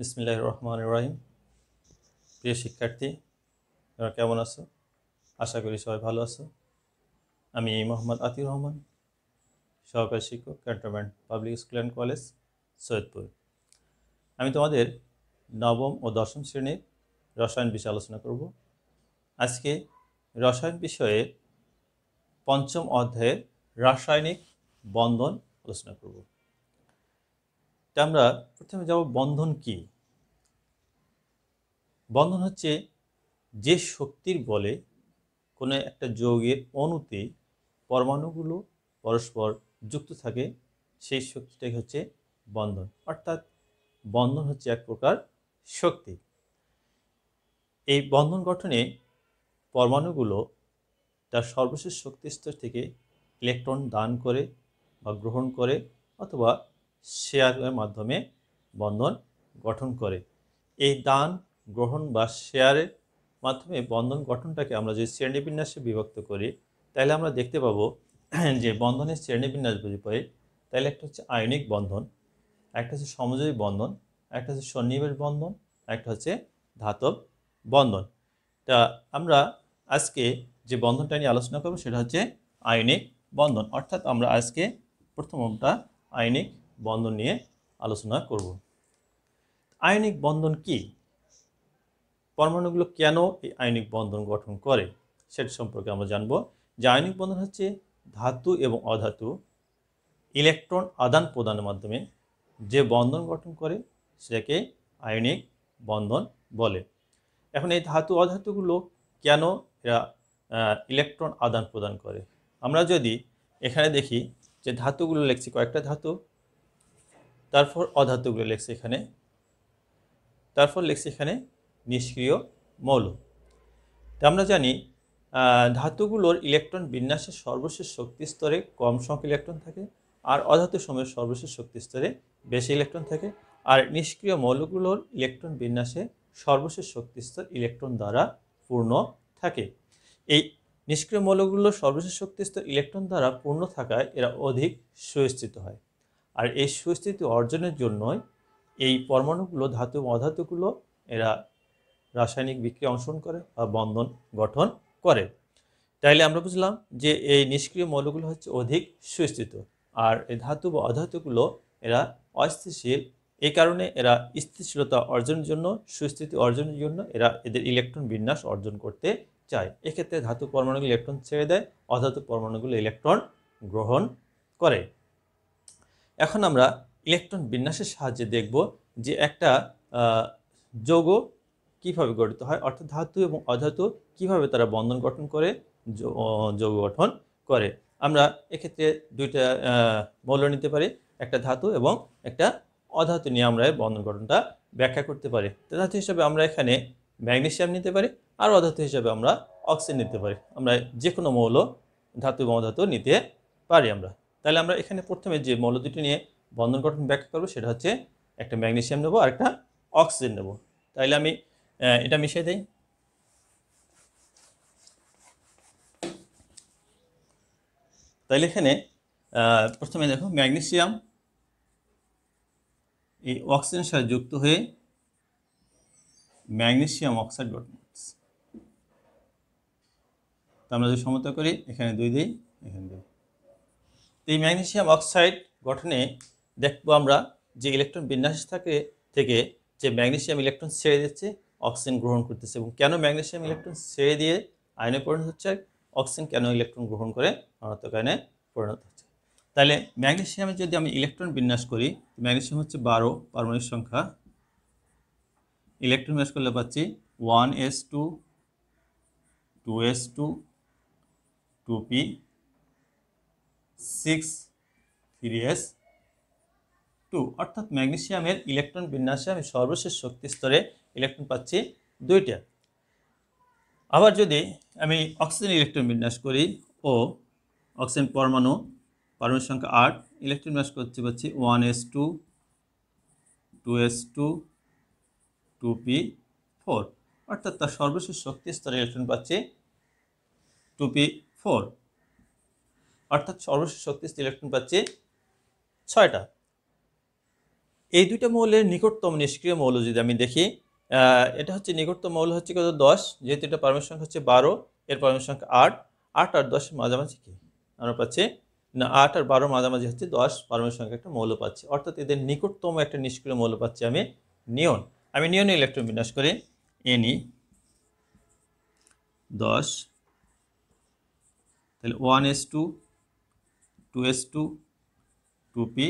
বিসমিল্লাহ রহমান ইব্রাহিম প্রিয় শিক্ষার্থী তোমরা কেমন আছো আশা করি সবাই ভালো আছো আমি মোহাম্মদ আতির রহমান সহকারী শিক্ষক cantonment public school and college Saidpur আমি তোমাদের নবম ও দশম শ্রেণীর রসায়ন বিষয়ে আলোচনা করব আজকে রসায়ন বিষয়ে পঞ্চম অধ্যায়ের রাসায়নিক বন্ধন আলোচনা করব তা আমরা প্রথমে যাব বন্ধন কি বন্ধন হচ্ছে যে শক্তির বলে কোনো একটা যোগের অণুতে পরমাণুগুলো পরস্পর যুক্ত থাকে সেই শক্তিটাই হচ্ছে বন্ধন অর্থাৎ বন্ধন হচ্ছে এক প্রকার শক্তি এই বন্ধন গঠনে পরমাণুগুলো তার সর্বশেষ শক্তিস্তর থেকে ইলেকট্রন দান করে বা গ্রহণ করে অথবা শেয়ারের মাধ্যমে বন্ধন গঠন করে এই দান গ্রহণ বা শেয়ারের মাধ্যমে বন্ধন গঠনটাকে আমরা যদি শ্রেণীবিন্যাসে বিভক্ত করি তাহলে আমরা দেখতে পাবো যে বন্ধনের শ্রেণীবিন্যাস বুঝে পাই তাহলে একটা হচ্ছে আয়নিক বন্ধন একটা হচ্ছে সমজয়ী বন্ধন একটা হচ্ছে সন্নিবেশ বন্ধন একটা হচ্ছে ধাতব বন্ধন তা আমরা আজকে যে বন্ধনটা নিয়ে আলোচনা করব সেটা হচ্ছে আয়নিক বন্ধন অর্থাৎ আমরা আজকে প্রথমটা আয়নিক বন্ধন নিয়ে আলোচনা করব আয়নিক বন্ধন কি পরমাণুগুলো কেন এই আয়নিক বন্ধন গঠন করে সেটি সম্পর্কে আমরা জানব যে আয়নিক বন্ধন হচ্ছে ধাতু এবং অধাতু ইলেকট্রন আদান প্রদানের মাধ্যমে যে বন্ধন গঠন করে সেটাকে আয়নিক বন্ধন বলে এখন এই ধাতু অধাতুগুলো কেন এরা ইলেকট্রন আদান প্রদান করে আমরা যদি এখানে দেখি যে ধাতুগুলো লিখছি কয়েকটা ধাতু তারপর অধাতুগুলো লেখছে এখানে তারপর লেখছে এখানে নিষ্ক্রিয় মৌল তা আমরা জানি ধাতুগুলোর ইলেকট্রন বিন্যাসের সর্বশেষ শক্তি স্তরে কম সংখ্যক ইলেকট্রন থাকে আর অধাতু সময়ের সর্বশেষ শক্তি স্তরে বেশি ইলেকট্রন থাকে আর নিষ্ক্রিয় মৌলগুলোর ইলেকট্রন বিন্যাসে সর্বশেষ শক্তি স্তর ইলেকট্রন দ্বারা পূর্ণ থাকে এই নিষ্ক্রিয় মৌলগুলোর সর্বশেষ শক্তি স্তর ইলেকট্রন দ্বারা পূর্ণ থাকায় এরা অধিক সুস্থিত হয় আর এই সুস্থিতি অর্জনের জন্যই এই পরমাণুগুলো ধাতু অধাতুগুলো এরা রাসায়নিক বিক্রিয়া অংশগ্রহণ করে বা বন্ধন গঠন করে তাইলে আমরা বুঝলাম যে এই নিষ্ক্রিয় মৌলগুলো হচ্ছে অধিক সুস্থিত আর এই ধাতু বা অধাতুগুলো এরা অস্থিতিশীল এই কারণে এরা স্থিতিশীলতা অর্জনের জন্য সুস্থিতি অর্জনের জন্য এরা এদের ইলেকট্রন বিন্যাস অর্জন করতে চায় এক্ষেত্রে ধাতু পরমাণুগুলো ইলেকট্রন ছেড়ে দেয় অধাতু পরমাণুগুলো ইলেকট্রন গ্রহণ করে এখন আমরা ইলেকট্রন বিন্যাসের সাহায্যে দেখব যে একটা যৌগ কিভাবে গঠিত হয় অর্থাৎ ধাতু এবং অধাতু কিভাবে তারা বন্ধন গঠন করে যৌগ গঠন করে আমরা এক্ষেত্রে দুইটা মৌল নিতে পারি একটা ধাতু এবং একটা অধাতু নিয়ে আমরা এই বন্ধন গঠনটা ব্যাখ্যা করতে পারি ধাতু হিসাবে আমরা এখানে ম্যাগনেশিয়াম নিতে পারি আর অধাতু হিসাবে আমরা অক্সিজেন নিতে পারি আমরা যে কোনো মৌল ধাতু এবং অধাতু নিতে পারি আমরা তাহলে আমরা এখানে প্রথমে যে মৌল দুটি নিয়ে বন্ধন গঠন ব্যাখ্যা করবো সেটা হচ্ছে একটা ম্যাগনেশিয়াম নেবো আর একটা অক্সিজেন নেবো তাহলে আমি এটা মিশিয়ে দিই তাহলে এখানে প্রথমে দেখো ম্যাগনেশিয়াম এই অক্সিজেন সাথে যুক্ত হয়ে ম্যাগনেশিয়াম অক্সাইড গঠন আমরা যদি সমতা করি এখানে দুই দিই এখানে দুই এই ম্যাগনেশিয়াম অক্সাইড গঠনে দেখব আমরা যে ইলেকট্রন বিন্যাস থাকে থেকে যে ম্যাগনেশিয়াম ইলেকট্রন ছেড়ে দিচ্ছে অক্সিজেন গ্রহণ করতেছে এবং কেন ম্যাগনেশিয়াম ইলেকট্রন ছেড়ে দিয়ে আয়নে পরিণত হচ্ছে অক্সিজেন কেন ইলেকট্রন গ্রহণ করে অনাত্মক আয়নে পরিণত হচ্ছে তাহলে ম্যাগনেশিয়ামে যদি আমি ইলেকট্রন বিন্যাস করি ম্যাগনেসিয়াম হচ্ছে বারো পারমাণিক সংখ্যা ইলেকট্রন বিন্যাস করলে পাচ্ছি one S two two S two two P six three S two অর্থাৎ ম্যাগনেশিয়ামের ইলেকট্রন বিন্যাসে আমি সর্বশেষ শক্তি স্তরে ইলেকট্রন পাচ্ছি দুইটা আবার যদি আমি অক্সিজেন ইলেকট্রন বিন্যাস করি ও অক্সিজেন পরমাণু পরমাণুর সংখ্যা আট ইলেকট্রন বিন্যাস করতে পারছি one S two two S two two P four অর্থাৎ তার সর্বশেষ শক্তি স্তরে ইলেকট্রন পাচ্ছে টু পি ফোর অর্থাৎ সর্বশেষ শক্তি ইলেকট্রন পাচ্ছে ছয়টা এই দুইটা মৌলের নিকটতম নিষ্ক্রিয় মৌল যদি আমি দেখি এটা হচ্ছে নিকটতম মৌল হচ্ছে কত দশ যেহেতু এটা পারমাণবিক সংখ্যা হচ্ছে বারো এর পারমাণবিক সংখ্যা আট আট আর দশের মাঝামাঝি কি আমরা পাচ্ছি না আট আর বারোর মাঝামাঝি হচ্ছে দশ পারমাণবিক সংখ্যা একটা মৌল পাচ্ছি অর্থাৎ এদের নিকটতম একটা নিষ্ক্রিয় মৌল পাচ্ছি আমি নিয়ন আমি নিয়ন ইলেকট্রন বিন্যাস করি এনি দশ তাহলে one S two two S two two P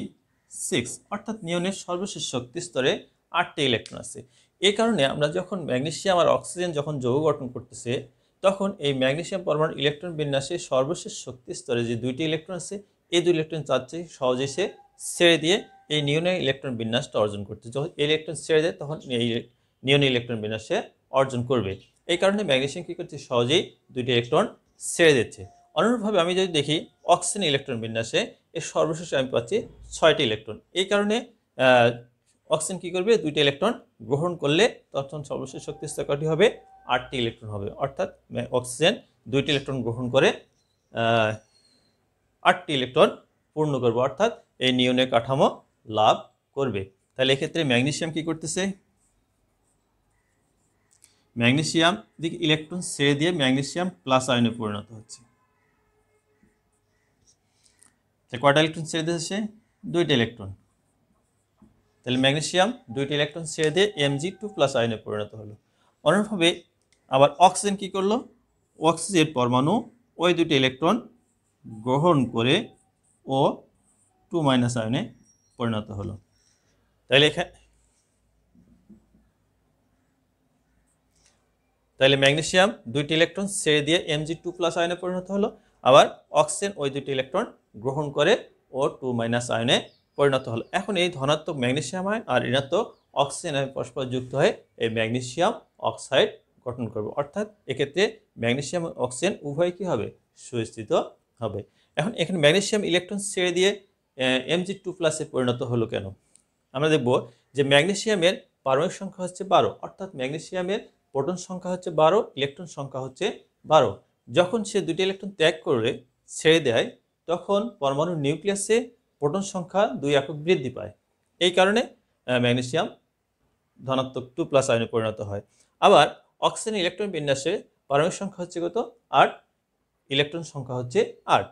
six অর্থাৎ নিয়নের সর্বশেষ শক্তি স্তরে আটটি ইলেকট্রন আছে এ কারণে আমরা যখন ম্যাগনেশিয়াম আর অক্সিজেন যখন যৌগ গঠন করতেছে তখন এই ম্যাগনেশিয়াম পরমাণু ইলেকট্রন বিন্যাসে সর্বশেষ শক্তি স্তরে যে দুইটি ইলেকট্রন আছে এই দুই ইলেকট্রন চাচ্ছে সহজে সে ছেড়ে দিয়ে এই নিউনের ইলেকট্রন বিন্যাসটা অর্জন করতে যখন ইলেকট্রন ছেড়ে দেয় তখন এই নিউন ইলেকট্রন বিন্যাসে অর্জন করবে এই কারণে ম্যাগনেশিয়াম কী করছে সহজেই দুইটি ইলেকট্রন ছেড়ে দিচ্ছে অনুরূপভাবে আমি যদি দেখি অক্সিজেন ইলেকট্রন বিন্যাসে এর সর্বশেষে আমি পাচ্ছি ছয়টি ইলেকট্রন এই কারণে অক্সিজেন কী করবে দুইটি ইলেকট্রন গ্রহণ করলে তখন সর্বশেষ শক্তি স্তরটি হবে আটটি ইলেকট্রন হবে অর্থাৎ অক্সিজেন দুইটি ইলেকট্রন গ্রহণ করে আটটি ইলেকট্রন পূর্ণ করবে অর্থাৎ এই নিউনের কাঠামো লাভ করবে তাহলে এক্ষেত্রে ম্যাগনেশিয়াম কি করতেছে ম্যাগনেশিয়াম দিকে ইলেকট্রন ছেড়ে দিয়ে ম্যাগনেশিয়াম প্লাস আয়নে পরিণত হচ্ছে তাহলে কয়টা ইলেকট্রন ছেড়ে দিয়েছে সে দুইটা ইলেকট্রন তাহলে ম্যাগনেশিয়াম দুইটা ইলেকট্রন ছেড়ে দিয়ে এমজি টু প্লাস আয়নে পরিণত হলো অন্যভাবে আবার অক্সিজেন কি করলো অক্সিজেন পরমাণু ওই দুটি ইলেকট্রন গ্রহণ করে ও টু মাইনাস আয়নে পরিণত হলো তাহলে এখানে তাহলে ম্যাগনেশিয়াম দুইটি ইলেকট্রন ছেড়ে দিয়ে এমজি টু প্লাস আয়নে পরিণত হলো আবার অক্সিজেন ওই দুটি ইলেকট্রন গ্রহণ করে ও টু মাইনাস আয়নে পরিণত হলো এখন এই ধনাত্মক ম্যাগনেশিয়াম আয়ন আর ঋণাত্মক অক্সিজেন আয়ন পরস্পর যুক্ত হয়ে এই ম্যাগনেশিয়াম অক্সাইড গঠন করবে অর্থাৎ এক্ষেত্রে ম্যাগনেশিয়াম অক্সিজেন উভয় কী হবে সুস্থিত হবে এখন এখানে ম্যাগনেশিয়াম ইলেকট্রন ছেড়ে দিয়ে এমজি টু প্লাসে পরিণত হলো কেন আমরা দেখব যে ম্যাগনেশিয়ামের পারমিক সংখ্যা হচ্ছে বারো অর্থাৎ ম্যাগনেশিয়ামের প্রোটন সংখ্যা হচ্ছে বারো ইলেকট্রন সংখ্যা হচ্ছে বারো যখন সে দুটি ইলেকট্রন ত্যাগ করে ছেড়ে দেয় তখন পরমাণুর নিউক্লিয়াসে প্রোটন সংখ্যা দুই একক বৃদ্ধি পায় এই কারণে ম্যাগনেসিয়াম ধনাত্মক টু প্লাস আয়নে পরিণত হয় আবার অক্সিজেন ইলেকট্রন বিন্যাসে পারমাণবিক সংখ্যা হচ্ছে কত আট ইলেকট্রন সংখ্যা হচ্ছে আট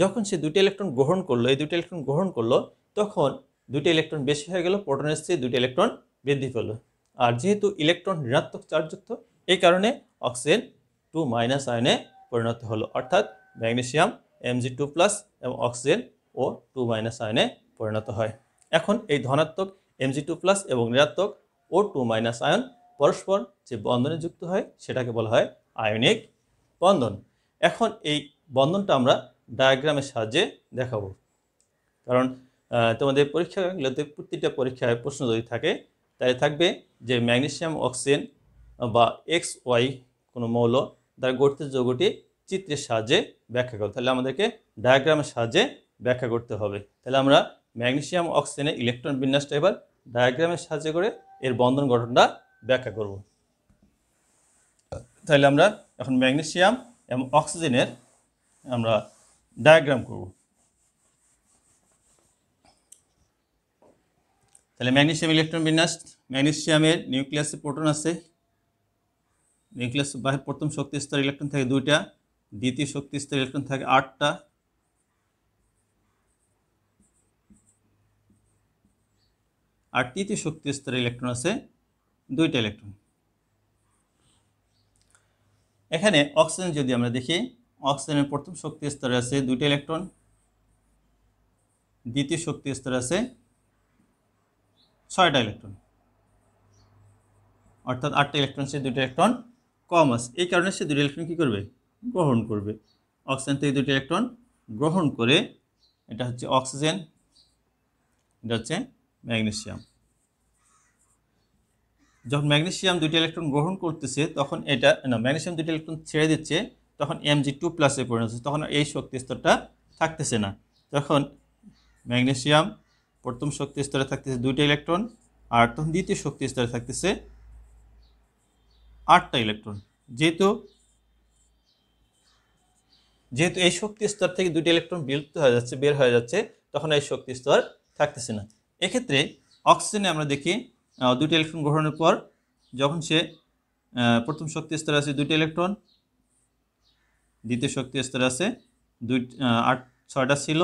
যখন সে দুটি ইলেকট্রন গ্রহণ করলো এই দুটি ইলেকট্রন গ্রহণ করলো তখন দুটি ইলেকট্রন বেশি হয়ে গেল প্রোটনের চেয়ে দুটি ইলেকট্রন বৃদ্ধি পেল আর যেহেতু ইলেকট্রন ঋণাত্মক চার্জযুক্ত এই কারণে অক্সিজেন টু মাইনাস আয়নে পরিণত হলো অর্থাৎ ম্যাগনেশিয়াম জি টু প্লাস এবং অক্সিজেন ও টু মাইনাস আয়নে পরিণত হয় এখন এই ধনাত্মক জি টু প্লাস এবং ঋণাত্মক ও টু মাইনাস আয়ন পরস্পর যে বন্ধনে যুক্ত হয় সেটাকে বলা হয় আয়নিক বন্ধন এখন এই বন্ধনটা আমরা ডায়াগ্রামের সাহায্যে দেখাবো কারণ তোমাদের পরীক্ষাগুলোতে প্রতিটা পরীক্ষায় প্রশ্ন যদি থাকে তাই থাকবে যে ম্যাগনেশিয়াম অক্সিজেন বা এক্স ওয়াই কোনো মৌল দ্বারা গঠিত যৌগটি চিত্রের সাহায্যে ব্যাখ্যা করো তাহলে আমাদেরকে ডায়াগ্রামের সাহায্যে ব্যাখ্যা করতে হবে তাহলে আমরা ম্যাগনেশিয়াম অক্সিজেনের ইলেকট্রন বিন্যাসটা এবার ডায়াগ্রামের সাহায্যে করে এর বন্ধন গঠনটা ব্যাখ্যা করব তাহলে আমরা এখন ম্যাগনেশিয়াম এবং অক্সিজেনের আমরা ডায়াগ্রাম করব তাহলে ম্যাগনেশিয়াম ইলেকট্রন বিন্যাস ম্যাগনেশিয়ামের নিউক্লিয়াসে প্রোটন আছে নিউক্লিয়াস বাহির প্রথম শক্তি স্তর ইলেকট্রন থাকে দুইটা দ্বিতীয় শক্তি স্তর ইলেকট্রন থাকে আটটা আর তৃতীয় শক্তি স্তর ইলেকট্রন আছে দুইটা ইলেকট্রন এখানে অক্সিজেন যদি আমরা দেখি অক্সিজেনের প্রথম শক্তি স্তরে আছে দুইটা ইলেকট্রন দ্বিতীয় শক্তি স্তরে আছে ছয়টা ইলেকট্রন অর্থাৎ আটটা ইলেকট্রন সে দুইটা ইলেকট্রন কম আছে এই কারণে সে দুটি ইলেকট্রন কী করবে গ্রহণ করবে অক্সিজেন থেকে দুটি ইলেকট্রন গ্রহণ করে এটা হচ্ছে অক্সিজেন এটা হচ্ছে ম্যাগনেশিয়াম যখন ম্যাগনেশিয়াম দুটি ইলেকট্রন গ্রহণ করতেছে তখন এটা না ম্যাগনেশিয়াম দুটি ইলেকট্রন ছেড়ে দিচ্ছে তখন এম জি টু প্লাসে পরিণত হচ্ছে তখন এই শক্তি স্তরটা থাকতেছে না তখন ম্যাগনেশিয়াম প্রথম শক্তি স্তরে থাকতেছে দুইটা ইলেকট্রন আর তখন দ্বিতীয় শক্তি স্তরে থাকতেছে আটটা ইলেকট্রন যেহেতু যেহেতু এই শক্তি স্তর থেকে দুটি ইলেকট্রন বিলুপ্ত হয়ে যাচ্ছে বের হয়ে যাচ্ছে তখন এই শক্তি স্তর থাকতেছে না এক্ষেত্রে অক্সিজেনে আমরা দেখি দুটি ইলেকট্রন গ্রহণের পর যখন সে প্রথম শক্তি স্তরে আছে দুটি ইলেকট্রন দ্বিতীয় শক্তি স্তরে আছে দুই আট ছয়টা ছিল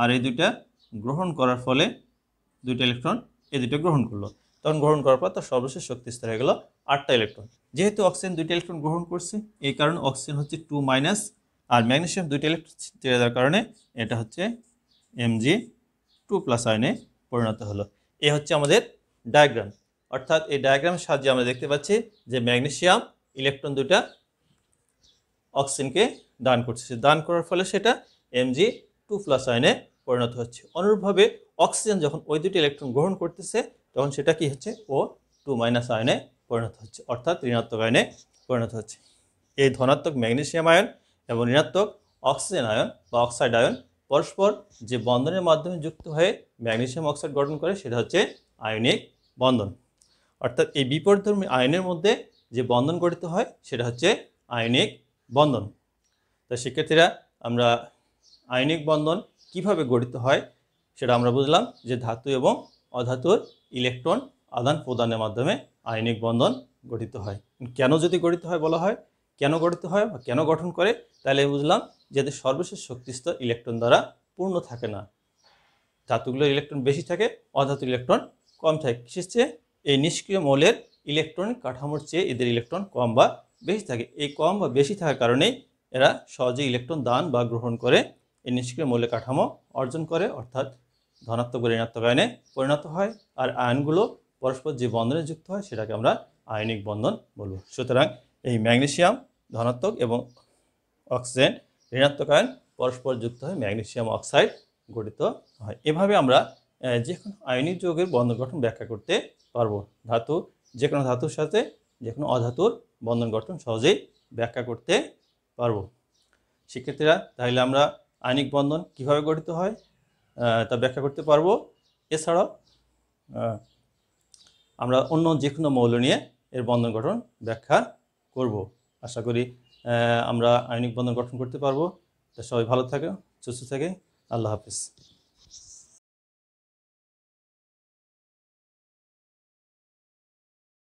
আর এই দুইটা গ্রহণ করার ফলে দুইটা ইলেকট্রন এই দুটো গ্রহণ করলো কারণ গ্রহণ করার পর তার সর্বশেষ শক্তি স্তর হয়ে গেল আটটা ইলেকট্রন যেহেতু অক্সিজেন দুইটা ইলেকট্রন গ্রহণ করছে এই কারণে অক্সিজেন হচ্ছে টু মাইনাস আর ম্যাগনেশিয়াম দুইটা ইলেকট্রন ছেড়ে দেওয়ার কারণে এটা হচ্ছে এমজি টু প্লাস আয়নে পরিণত হলো এ হচ্ছে আমাদের ডায়াগ্রাম অর্থাৎ এই ডায়াগ্রামের সাহায্যে আমরা দেখতে পাচ্ছি যে ম্যাগনেশিয়াম ইলেকট্রন দুটা অক্সিজেনকে দান করছে দান করার ফলে সেটা এমজি টু প্লাস আয়নে পরিণত হচ্ছে অনুরূপভাবে অক্সিজেন যখন ওই দুটি ইলেকট্রন গ্রহণ করতেছে তখন সেটা কি হচ্ছে ও টু মাইনাস আয়নে পরিণত হচ্ছে অর্থাৎ ঋণাত্মক আয়নে পরিণত হচ্ছে এই ধনাত্মক ম্যাগনেশিয়াম আয়ন এবং ঋণাত্মক অক্সিজেন আয়ন বা অক্সাইড আয়ন পরস্পর যে বন্ধনের মাধ্যমে যুক্ত হয়ে ম্যাগনেশিয়াম অক্সাইড গঠন করে সেটা হচ্ছে আয়নিক বন্ধন অর্থাৎ এই বিপরীতধর্মী আয়নের মধ্যে যে বন্ধন গঠিত হয় সেটা হচ্ছে আয়নিক বন্ধন তাই শিক্ষার্থীরা আমরা আয়নিক বন্ধন কিভাবে গঠিত হয় সেটা আমরা বুঝলাম যে ধাতু এবং অধাতুর ইলেকট্রন আদান প্রদানের মাধ্যমে আয়নিক বন্ধন গঠিত হয় কেন যদি গঠিত হয় বলা হয় কেন গঠিত হয় বা কেন গঠন করে তাহলে বুঝলাম যে এদের সর্বশেষ শক্তিস্তর ইলেকট্রন দ্বারা পূর্ণ থাকে না ধাতুগুলোর ইলেকট্রন বেশি থাকে অধাতু ইলেকট্রন কম থাকে সেক্ষেত্রে এই নিষ্ক্রিয় মৌলের ইলেকট্রন কাঠামোর চেয়ে এদের ইলেকট্রন কম বা বেশি থাকে এই কম বা বেশি থাকার কারণেই এরা সহজে ইলেকট্রন দান বা গ্রহণ করে এই নিষ্ক্রিয় মৌলের কাঠামো অর্জন করে অর্থাৎ ধনাত্মক ঋণাত্মক আয়নে পরিণত হয় আর আয়নগুলো পরস্পর যে বন্ধনে যুক্ত হয় সেটাকে আমরা আয়নিক বন্ধন বলব সুতরাং এই ম্যাগনেশিয়াম ধনাত্মক এবং অক্সিজেন ঋণাত্মক আয়ন পরস্পর যুক্ত হয়ে ম্যাগনেশিয়াম অক্সাইড গঠিত হয় এভাবে আমরা যে কোনো আয়নিক যোগের বন্ধন গঠন ব্যাখ্যা করতে পারবো ধাতু যে কোনো ধাতুর সাথে যে কোনো অধাতুর বন্ধন গঠন সহজেই ব্যাখ্যা করতে পারবো শিক্ষার্থীরা তাহলে আমরা আয়নিক বন্ধন কিভাবে গঠিত হয় তা ব্যাখ্যা করতে পারবো এছাড়াও আমরা অন্য যে কোনো মৌল নিয়ে এর বন্ধন গঠন ব্যাখ্যা করব আশা করি আমরা আইনিক বন্ধন গঠন করতে পারবো তা সবাই ভালো থাকে সুস্থ থাকে আল্লাহ হাফিজ